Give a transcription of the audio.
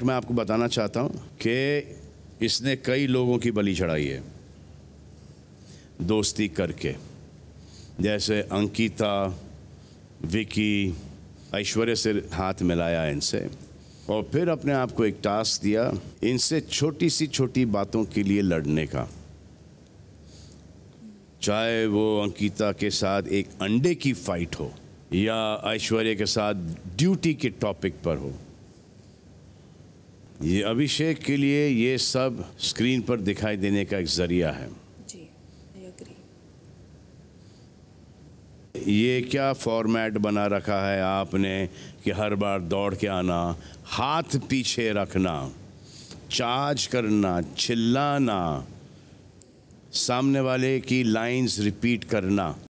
last में आपको बताना चाहता हूं कि इसने कई लोगों की बलि चढ़ाई है दोस्ती करके जैसे अंकिता विकी ऐश्वर्य से हाथ मिलाया इनसे और फिर अपने आप को एक टास्क दिया इनसे छोटी सी छोटी बातों के लिए लड़ने का चाहे वो अंकिता के साथ एक अंडे की फाइट हो या ऐश्वर्य के साथ ड्यूटी के टॉपिक पर हो ये अभिषेक के लिए ये सब स्क्रीन पर दिखाई देने का एक जरिया है ये क्या फॉर्मेट बना रखा है आपने कि हर बार दौड़ के आना हाथ पीछे रखना चार्ज करना चिल्लाना सामने वाले की लाइंस रिपीट करना